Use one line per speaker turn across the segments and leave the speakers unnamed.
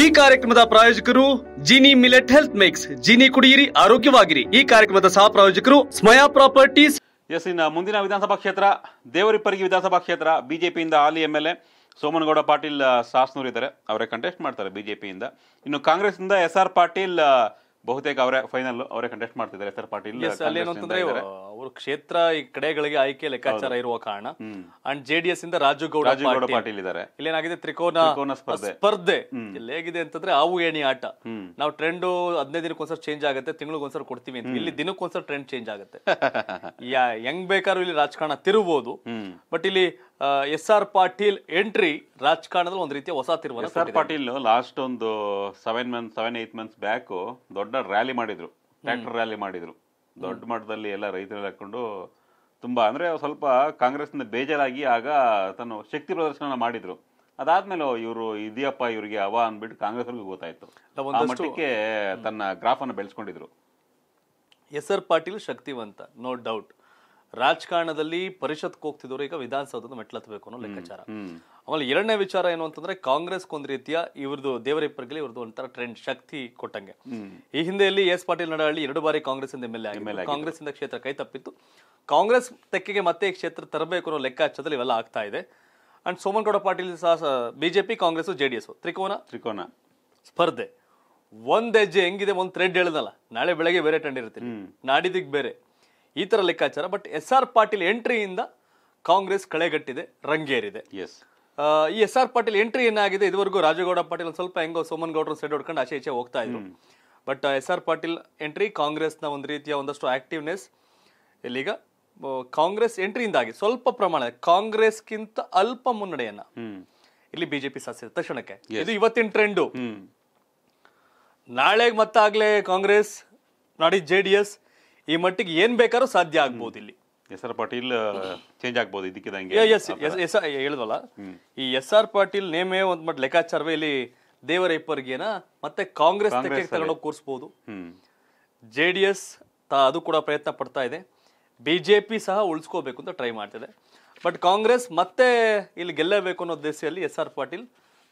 ಈ ಕಾರ್ಯಕ್ರಮದ ಪ್ರಾಯೋಜಕರು Jini millet health mix Jini ಕುಡಿಯಿರಿ ಆರೋಗ್ಯವಾಗಿರಿ ಈ ಕಾರ್ಯಕ್ರಮದ ಸಹ ಪ್ರಾಯೋಜಕರು ಸ್ಮಯಾ
ಪ್ರಾಪರ್ಟೀಸ್ ಎಸ್ ಇನ್ನು ಮುಂದಿನ ವಿಧಾನಸಭಾ ಕ್ಷೇತ್ರ ದೇವರಿಪ್ಪರಿಗೆ ವಿಧಾನಸಭಾ ಕ್ಷೇತ್ರ ಬಿಜೆಪಿಯಿಂದ ಆಲಿ M L A Somanagouda Patil ಸಾಸ್ನೂರಿದ್ದಾರೆ ಅವರೇ ಕಂಟೆಸ್ಟ್ ಮಾಡ್ತಾರೆ ಬಿಜೆಪಿಯಿಂದ ಇನ್ನು ಕಾಂಗ್ರೆಸ್ನಿಂದ ಎಸ್ ಆರ್ ಪಾಟೀಲ್ ಬಹುತೇಕ ಅವರೇ ಫೈನಲ್ ಅವರೇ ಕಂಟೆಸ್ಟ್ ಮಾಡ್ತಿದ್ದಾರೆ ಎಸ್ ಆರ್ ಪಾಟೀಲ್ ಏನಂತಂದ್ರೆ
ಅವರು ಕ್ಷೇತ್ರ ಈ ಕಡೆಗಳಿಗೆ ಆಯ್ಕೆ ಲೆಕ್ಕಾಚಾರ ಇರುವ ಕಾರಣ ಅಂಡ್ ಜೆಡಿಎಸ್ ಇಂದ ರಾಜುಗೌಡ ರಾಜುಗೌಡ ಪಾಟೀಲ್ ಇದ್ದಾರೆ ಏನಾಗಿದೆ ತ್ರಿಕೋನ ಸ್ಪರ್ಧೆ ಇಲ್ಲಿ ಹೇಗಿದೆ ಅಂತಂದ್ರೆ ಆವು ಏಣಿ ಆಟ ನಾವು ಟ್ರೆಂಡ್ ಹದಿನೈದು ದಿನಕ್ಕೊಂದ್ಸರ್ ಚೇಂಜ್ ಆಗುತ್ತೆ ತಿಂಗಳಿಗೊಂದ್ಸರ್ ಕೊಡ್ತೀವಿ ಅಂತ ಇಲ್ಲಿ ದಿನಕ್ಕೊಂದ್ಸರ್ ಟ್ರೆಂಡ್ ಚೇಂಜ್ ಆಗುತ್ತೆ ಹೆಂಗ್ ಬೇಕಾದ್ರೂ ಇಲ್ಲಿ ರಾಜಕಾರಣ ತಿರುಬಹುದು ಬಟ್ ಇಲ್ಲಿ ಎಸ್ ಆರ್ ಪಾಟೀಲ್ ಎಂಟ್ರಿ ರಾಜಕಾರಣದಲ್ಲಿ ಒಂದು ರೀತಿಯ ಹೊಸ
ಎಸ್ ಆರ್ ಪಾಟೀಲ್ ಲಾಸ್ಟ್ ಒಂದು seven month seven eight months back ದೊಡ್ಡ ರ್ಯಾಲಿ ಮಾಡಿದ್ರು ಟ್ರ್ಯಾಕ್ಟರ್ ರ್ಯಾಲಿ ಮಾಡಿದ್ರು ದೊಡ್ಡ ಮಟ್ಟದಲ್ಲಿ ಎಲ್ಲ ರೈತರ ಹಾಕೊಂಡು ತುಂಬಾ ಅಂದ್ರೆ ಸ್ವಲ್ಪ ಕಾಂಗ್ರೆಸ್ನ ಬೇಜಾರಾಗಿ ಆಗ ತನ್ನ ಶಕ್ತಿ ಪ್ರದರ್ಶನ ಮಾಡಿದ್ರು ಅದಾದ್ಮೇಲೆ ಇವರು ಇದೆಯಪ್ಪ ಇವರಿಗೆ ಅವ ಅಂದ್ಬಿಟ್ಟು ಕಾಂಗ್ರೆಸ್ ಅವ್ರಿಗೆ ಗೊತ್ತಾಯ್ತು ಮಟ್ಟಕ್ಕೆ ತನ್ನ ಗ್ರಾಫ್ ಅನ್ನು ಬೆಳೆಸ್ಕೊಂಡಿದ್ರು
ಎಸ್ ಆರ್ ಪಾಟೀಲ್ ಶಕ್ತಿವಂತ ನೋ ಡೌಟ್ ರಾಜಕಾರಣದಲ್ಲಿ ಪರಿಷತ್ ಹೋಗ್ತಿದ್ದವರು ಈಗ ವಿಧಾನಸೌಧದ ಮೆಟ್ಲತ್ಬೇಕು ಅನ್ನೋ ಲೆಕ್ಕಾಚಾರ ಆಮೇಲೆ ಎರಡನೇ ವಿಚಾರ ಏನು ಅಂತಂದ್ರೆ ಕಾಂಗ್ರೆಸ್ ಒಂದ್ ರೀತಿಯ ಇವ್ರದ್ದು ದೇವರಿಬ್ಬರ್ಗಲಿ ಇವ್ರದ್ದು ಒಂಥರ ಟ್ರೆಂಡ್ ಶಕ್ತಿ ಕೊಟ್ಟಂಗೆ ಈ ಹಿಂದೆಯಲ್ಲಿ ಎಸ್ ಪಾಟೀಲ್ ನಡಹಳ್ಳಿ ಎರಡು ಬಾರಿ ಕಾಂಗ್ರೆಸ್ ಇಂದ ಎಂ ಎಲ್ ಎ ಕಾಂಗ್ರೆಸ್ ಇಂದ ಕ್ಷೇತ್ರ ಕೈ ತಪ್ಪಿತ್ತು ಕಾಂಗ್ರೆಸ್ ತೆಕ್ಕೆಗೆ ಮತ್ತೆ ಈ ಕ್ಷೇತ್ರ ತರಬೇಕು ಅನ್ನೋ ಲೆಕ್ಕಾಚಾರದಲ್ಲಿ ಇವೆಲ್ಲ ಆಗ್ತಾ ಇದೆ ಅಂಡ್ ಸೋಮನ್ಗೌಡ ಪಾಟೀಲ್ ಸಹ ಬಿಜೆಪಿ ಕಾಂಗ್ರೆಸ್ ಜೆಡಿಎಸ್ ತ್ರಿಕೋನ ತ್ರಿಕೋನ ಸ್ಪರ್ಧೆ ಒಂದ್ ಹೆಜ್ಜೆ ಹೆಂಗಿದೆ ಒಂದ್ ಥ್ರೆಡ್ ಹೇಳದಲ್ಲ ನಾಳೆ ಬೆಳಗ್ಗೆ ಬೇರೆ ಟ್ರೆಂಡ್ ಇರ್ತೀನಿ ನಾಡಿದಿಗ್ ಬೇರೆ ಈ ಥರ ಲೆಕ್ಕಾಚಾರ ಬಟ್ ಎಸ್ ಆರ್ ಪಾಟೀಲ್ ಎಂಟ್ರಿಯಿಂದ ಕಾಂಗ್ರೆಸ್ ಕಳೆಗಟ್ಟಿದೆ ರಂಗೇರಿದೆ ಎಸ್ ಈ ಎಸ್ ಆರ್ ಪಾಟೀಲ್ ಎಂಟ್ರಿ ಏನಾಗಿದೆ ಇದುವರೆಗೂ ರಾಜಗೌಡ ಪಾಟೀಲ್ ಸ್ವಲ್ಪ ಹೆಂಗೋ ಸೋಮನ್ ಗೌಡ್ರ ಸೈಡ್ ಹೊಡ್ಕೊಂಡು ಆಚೆ ಈಚೆ ಹೋಗ್ತಾ ಇದ್ರು but S R Patil entry ಕಾಂಗ್ರೆಸ್ನ ಒಂದು ರೀತಿಯ ಒಂದಷ್ಟು ಆಕ್ಟಿವ್ನೆಸ್ ಇಲ್ಲಿಗ ಕಾಂಗ್ರೆಸ್ ಎಂಟ್ರಿಯಿಂದಾಗಿ ಸ್ವಲ್ಪ ಪ್ರಮಾಣ ಕಾಂಗ್ರೆಸ್ಗಿಂತ ಅಲ್ಪ ಮುನ್ನಡೆಯನ್ನ ಇಲ್ಲಿ ಬಿಜೆಪಿ ಶಾಸಿದ ತಕ್ಷಣಕ್ಕೆ ಇದು ಇವತ್ತಿನ ಟ್ರೆಂಡು ನಾಳೆಗೆ ಮತ್ತಾಗ್ಲೇ ಕಾಂಗ್ರೆಸ್ ನಾಡಿ ಜೆ ಡಿ ಎಸ್ ಈ ಮಟ್ಟಿಗೆ ಏನ್ ಬೇಕಾದ್ರೂ ಸಾಧ್ಯ ಆಗ್ಬೋದು ಇಲ್ಲಿ ಎಸ್ ಆರ್ ಪಾಟೀಲ್ ಚೇಂಜ್ ಆಗ್ಬೋದು ಇದಕ್ಕಿದಂಗೆ ಎಸ್ ಎಸ್ ಹೇಳಿದ್ವಲ್ಲ ಈ ಎಸ್ ಆರ್ ಪಾಟೀಲ್ ನೇಮೇ ಒಂದ್ ಮಟ್ಟ ಲೆಕ್ಕಾಚಾರವೇ ಇಲ್ಲಿ ದೇವರ ಇಪ್ಪರ್ಗೇನ ಮತ್ತೆ ಕಾಂಗ್ರೆಸ್ ತಗೊಂಡೋಗಿ ಕೂರಿಸಬಹುದು ಜೆ ಡಿ ಎಸ್ ಅದು ಕೂಡ ಪ್ರಯತ್ನ ಪಡ್ತಾ ಇದೆ ಬಿಜೆಪಿ ಸಹ ಉಳಿಸ್ಕೋಬೇಕು ಅಂತ ಟ್ರೈ ಮಾಡ್ತಿದೆ ಬಟ್ ಕಾಂಗ್ರೆಸ್ ಮತ್ತೆ ಇಲ್ಲಿ ಗೆಲ್ಲಬೇಕು ಅನ್ನೋ ಉದ್ದೇಶದಲ್ಲಿ ಎಸ್ ಆರ್ ಪಾಟೀಲ್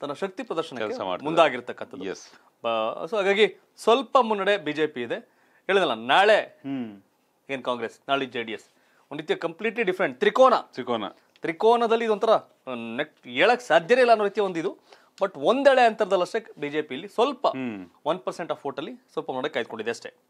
ತನ್ನ ಶಕ್ತಿ ಪ್ರದರ್ಶನ ಮುಂದಾಗಿರ್ತಕ್ಕಂಥದ್ದು ಸೊ ಹಾಗಾಗಿ ಸ್ವಲ್ಪ ಮುನ್ನಡೆ ಬಿಜೆಪಿ ಇದೆ ಹೇಳಿದಲ್ಲ ನಾಳೆ ಏನು ಕಾಂಗ್ರೆಸ್ ನಾಳೆ ಜೆ ಡಿ ಎಸ್ ಒಂದು ರೀತಿಯ ಕಂಪ್ಲೀಟ್ಲಿ ಡಿಫ್ರೆಂಟ್ ತ್ರಿಕೋನ ತ್ರಿಕೋನ ತ್ರಿಕೋನದಲ್ಲಿ ಇದೊಂಥರ ನೆಕ್ ಹೇಳಕ್ ಸಾಧ್ಯನೇ ಇಲ್ಲ ಅನ್ನೋ ರೀತಿಯ ಒಂದಿದು ಬಟ್ ಒಂದೆಳೆ ಅಂತರದಲ್ಲಷ್ಟೇ ಬಿಜೆಪಿಯಲ್ಲಿ ಸ್ವಲ್ಪ ಒನ್ ಪರ್ಸೆಂಟ್ ಆಫ್ ಅಲ್ಲಿ ಸ್ವಲ್ಪ ನೋಡಕ್ಕೆ ಕಾಯ್ದುಕೊಂಡಿದೆ ಅಷ್ಟೇ